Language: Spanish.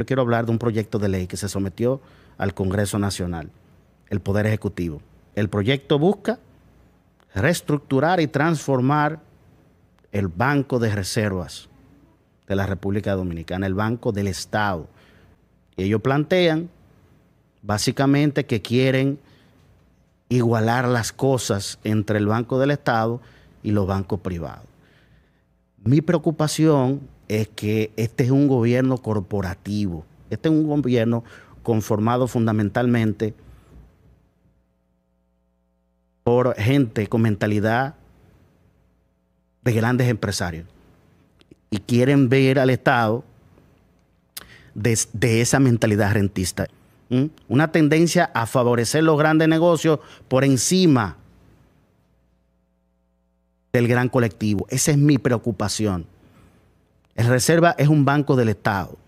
Yo quiero hablar de un proyecto de ley que se sometió al Congreso Nacional, el Poder Ejecutivo. El proyecto busca reestructurar y transformar el Banco de Reservas de la República Dominicana, el Banco del Estado. Y ellos plantean básicamente que quieren igualar las cosas entre el Banco del Estado y los bancos privados. Mi preocupación es que este es un gobierno corporativo, este es un gobierno conformado fundamentalmente por gente con mentalidad de grandes empresarios y quieren ver al Estado de esa mentalidad rentista. ¿Mm? Una tendencia a favorecer los grandes negocios por encima del gran colectivo. Esa es mi preocupación. El Reserva es un banco del Estado.